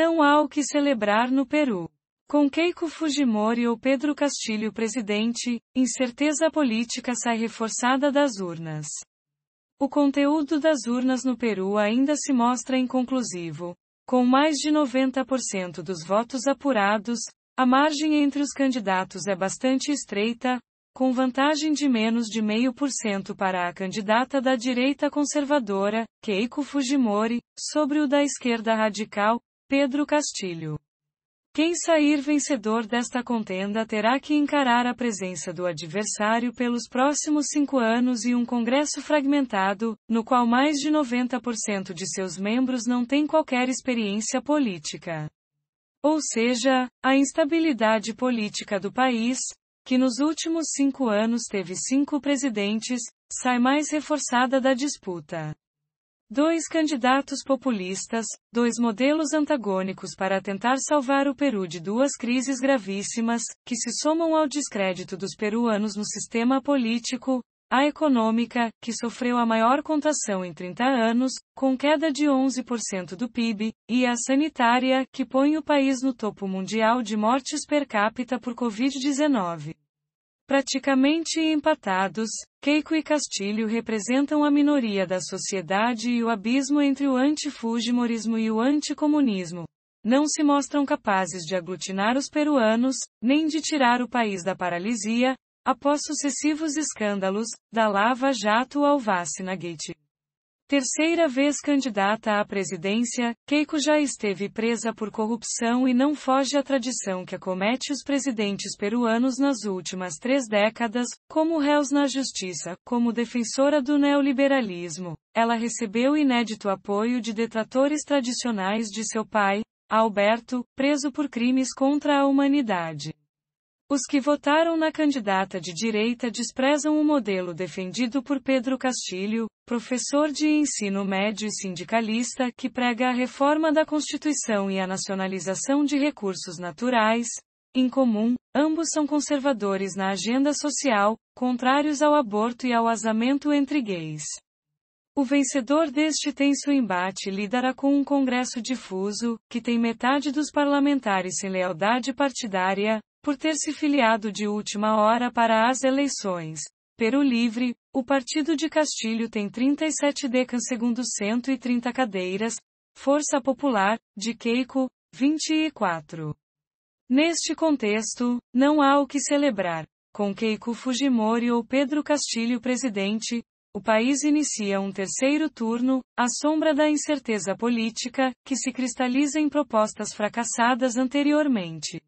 Não há o que celebrar no Peru. Com Keiko Fujimori ou Pedro Castilho presidente, incerteza política sai reforçada das urnas. O conteúdo das urnas no Peru ainda se mostra inconclusivo. Com mais de 90% dos votos apurados, a margem entre os candidatos é bastante estreita, com vantagem de menos de 0,5% para a candidata da direita conservadora, Keiko Fujimori, sobre o da esquerda radical, Pedro Castilho. Quem sair vencedor desta contenda terá que encarar a presença do adversário pelos próximos cinco anos e um Congresso fragmentado, no qual mais de 90% de seus membros não têm qualquer experiência política. Ou seja, a instabilidade política do país, que nos últimos cinco anos teve cinco presidentes, sai mais reforçada da disputa. Dois candidatos populistas, dois modelos antagônicos para tentar salvar o Peru de duas crises gravíssimas, que se somam ao descrédito dos peruanos no sistema político, a econômica, que sofreu a maior contação em 30 anos, com queda de 11% do PIB, e a sanitária, que põe o país no topo mundial de mortes per capita por Covid-19 praticamente empatados, Keiko e Castilho representam a minoria da sociedade e o abismo entre o anti-fujimorismo e o anticomunismo. Não se mostram capazes de aglutinar os peruanos, nem de tirar o país da paralisia, após sucessivos escândalos, da Lava Jato ao Gate. Terceira vez candidata à presidência, Keiko já esteve presa por corrupção e não foge à tradição que acomete os presidentes peruanos nas últimas três décadas, como réus na justiça, como defensora do neoliberalismo. Ela recebeu inédito apoio de detratores tradicionais de seu pai, Alberto, preso por crimes contra a humanidade. Os que votaram na candidata de direita desprezam o modelo defendido por Pedro Castilho, professor de ensino médio e sindicalista que prega a reforma da Constituição e a nacionalização de recursos naturais. Em comum, ambos são conservadores na agenda social, contrários ao aborto e ao casamento entre gays. O vencedor deste tenso embate lidará com um Congresso difuso, que tem metade dos parlamentares sem lealdade partidária, por ter se filiado de última hora para as eleições. Peru Livre, o partido de Castilho tem 37 décadas segundo 130 cadeiras, Força Popular, de Keiko, 24. Neste contexto, não há o que celebrar. Com Keiko Fujimori ou Pedro Castilho presidente, o país inicia um terceiro turno, à sombra da incerteza política, que se cristaliza em propostas fracassadas anteriormente.